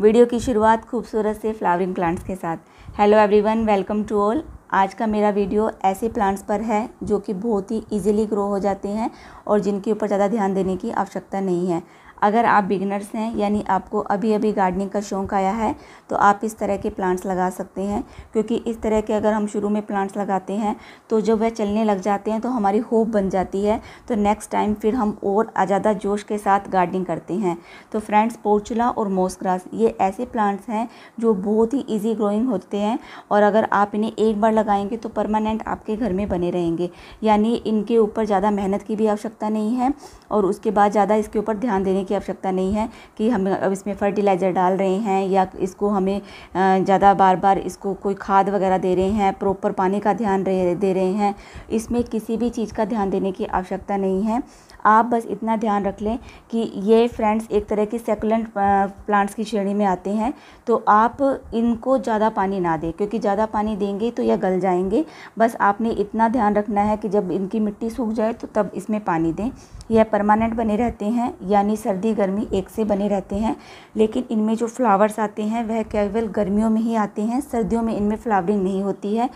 video की शुरुआत खूबसूरत से फ्लावरिंग प्लांट्स के साथ hello everyone welcome to all आज का मेरा वीडियो ऐसे प्लांट्स पर है जो कि बहुत ही इजीली ग्रो हो जाते हैं और जिनके ऊपर ज़्यादा ध्यान देने की आवश्यकता नहीं है अगर आप बिगनर्स हैं यानी आपको अभी अभी गार्डनिंग का शौक़ आया है तो आप इस तरह के प्लांट्स लगा सकते हैं क्योंकि इस तरह के अगर हम शुरू में प्लांट्स लगाते हैं तो जब वह चलने लग जाते हैं तो हमारी होप बन जाती है तो नेक्स्ट टाइम फिर हम और ज़्यादा जोश के साथ गार्डनिंग करते हैं तो फ्रेंड्स पोर्चुला और मोसग्रास ये ऐसे प्लांट्स हैं जो बहुत ही ईजी ग्रोइंग होते हैं और अगर आप इन्हें एक बार लगाएंगे तो परमानेंट आपके घर में बने रहेंगे यानी इनके ऊपर ज़्यादा मेहनत की भी आवश्यकता नहीं है और उसके बाद ज़्यादा इसके ऊपर ध्यान देने की आवश्यकता नहीं है कि हम अब इसमें फर्टिलाइज़र डाल रहे हैं या इसको हमें ज़्यादा बार बार इसको कोई खाद वगैरह दे रहे हैं प्रॉपर पानी का ध्यान दे रहे हैं इसमें किसी भी चीज़ का ध्यान देने की आवश्यकता नहीं है आप बस इतना ध्यान रख लें कि ये फ्रेंड्स एक तरह की सेकुलेंट प्लांट्स की श्रेणी में आते हैं तो आप इनको ज़्यादा पानी ना दें क्योंकि ज़्यादा पानी देंगे तो यह गल जाएंगे बस आपने इतना ध्यान रखना है कि जब इनकी मिट्टी सूख जाए तो तब इसमें पानी दें यह परमानेंट बने रहते हैं यानी सर सर्दी गर्मी एक से बने रहते हैं लेकिन इनमें जो फ्लावर्स आते हैं वह केवल गर्मियों में ही आते हैं सर्दियों में इनमें फ्लावरिंग नहीं होती है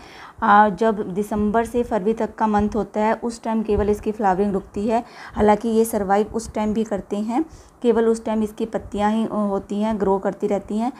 जब दिसंबर से फरवरी तक का मंथ होता है उस टाइम केवल इसकी फ्लावरिंग रुकती है हालांकि ये सर्वाइव उस टाइम भी करते हैं केवल उस टाइम इसकी पत्तियाँ ही होती हैं ग्रो करती रहती हैं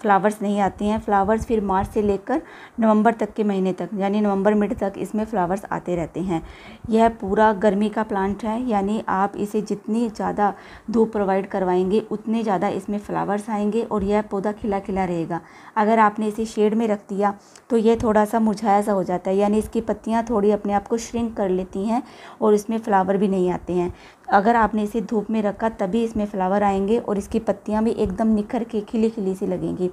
फ्लावर्स नहीं आते हैं फ्लावर्स फिर मार्च से लेकर नवंबर तक के महीने तक यानी नवंबर मिड तक इसमें फ्लावर्स आते रहते हैं यह पूरा गर्मी का प्लांट है यानी आप इसे जितनी ज़्यादा धूप प्रोवाइड करवाएंगे उतने ज़्यादा इसमें फ्लावर्स आएंगे और यह पौधा खिला खिला रहेगा अगर आपने इसे शेड में रख दिया तो यह थोड़ा सा मुरझाया सा हो जाता है यानी इसकी पत्तियाँ थोड़ी अपने आप को श्रिंक कर लेती हैं और इसमें फ्लावर भी नहीं आते हैं अगर आपने इसे धूप में रखा तभी इसमें फ्लावर आएंगे और इसकी पत्तियाँ भी एकदम निखर के खिली खिली सी लगेंगी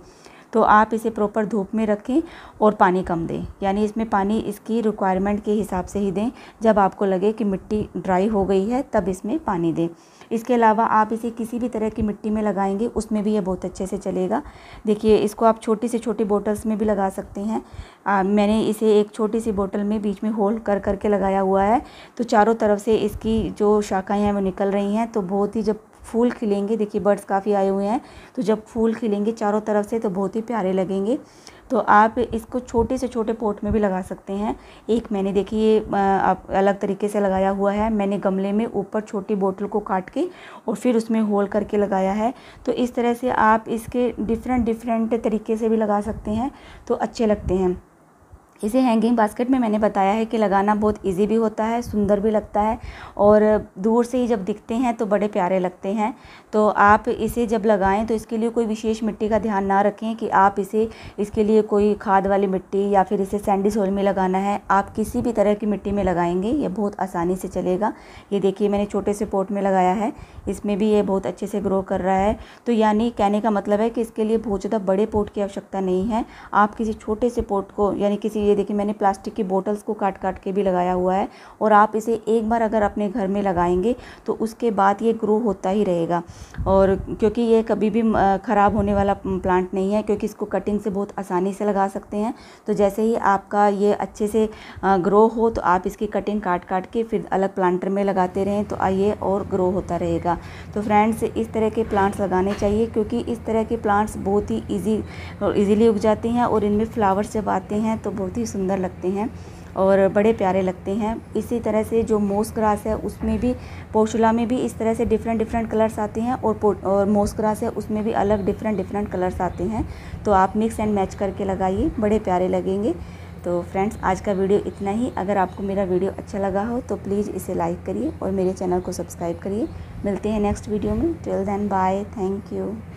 तो आप इसे प्रॉपर धूप में रखें और पानी कम दें यानी इसमें पानी इसकी रिक्वायरमेंट के हिसाब से ही दें जब आपको लगे कि मिट्टी ड्राई हो गई है तब इसमें पानी दें इसके अलावा आप इसे किसी भी तरह की मिट्टी में लगाएंगे उसमें भी ये बहुत अच्छे से चलेगा देखिए इसको आप छोटी से छोटी बोटल्स में भी लगा सकते हैं आ, मैंने इसे एक छोटी सी बोटल में बीच में होल कर करके लगाया हुआ है तो चारों तरफ से इसकी जो शाखाएँ हैं वो निकल रही हैं तो बहुत ही जब फूल खिलेंगे देखिए बर्ड्स काफ़ी आए हुए हैं तो जब फूल खिलेंगे चारों तरफ से तो बहुत ही प्यारे लगेंगे तो आप इसको छोटे से छोटे पोट में भी लगा सकते हैं एक मैंने देखिए आप अलग तरीके से लगाया हुआ है मैंने गमले में ऊपर छोटी बोतल को काट के और फिर उसमें होल करके लगाया है तो इस तरह से आप इसके डिफरेंट डिफरेंट तरीके से भी लगा सकते हैं तो अच्छे लगते हैं इसे हैंगिंग बास्केट में मैंने बताया है कि लगाना बहुत इजी भी होता है सुंदर भी लगता है और दूर से ही जब दिखते हैं तो बड़े प्यारे लगते हैं तो आप इसे जब लगाएं तो इसके लिए कोई विशेष मिट्टी का ध्यान ना रखें कि आप इसे इसके लिए कोई खाद वाली मिट्टी या फिर इसे सैंडी सोल में लगाना है आप किसी भी तरह की मिट्टी में लगाएंगे ये बहुत आसानी से चलेगा ये देखिए मैंने छोटे से पोट में लगाया है इसमें भी ये बहुत अच्छे से ग्रो कर रहा है तो यानी कहने का मतलब है कि इसके लिए बहुत ज़्यादा बड़े पोट की आवश्यकता नहीं है आप किसी छोटे से पोट को यानी किसी ये देखिए मैंने प्लास्टिक की बोटल्स को काट काट के भी लगाया हुआ है और आप इसे एक बार अगर अपने घर में लगाएंगे तो उसके बाद ये ग्रो होता ही रहेगा और क्योंकि ये कभी भी ख़राब होने वाला प्लांट नहीं है क्योंकि इसको कटिंग से बहुत आसानी से लगा सकते हैं तो जैसे ही आपका ये अच्छे से ग्रो हो तो आप इसकी कटिंग काट काट के फिर अलग प्लांटर में लगाते रहें तो आइए और ग्रो होता रहेगा तो फ्रेंड्स इस तरह के प्लांट्स लगाने चाहिए क्योंकि इस तरह के प्लांट्स बहुत ही ईजी इजीली उग जाते हैं और इनमें फ्लावर्स जब आते हैं तो बहुत ही सुंदर लगते हैं और बड़े प्यारे लगते हैं इसी तरह से जो मोस ग्रास है उसमें भी पोशुला में भी इस तरह से डिफरेंट डिफरेंट कलर्स आते हैं और और मोस ग्रास है उसमें भी अलग डिफरेंट डिफरेंट कलर्स आते हैं तो आप मिक्स एंड मैच करके लगाइए बड़े प्यारे लगेंगे तो फ्रेंड्स आज का वीडियो इतना ही अगर आपको मेरा वीडियो अच्छा लगा हो तो प्लीज़ इसे लाइक करिए और मेरे चैनल को सब्सक्राइब करिए मिलते हैं नेक्स्ट वीडियो में till then bye thank you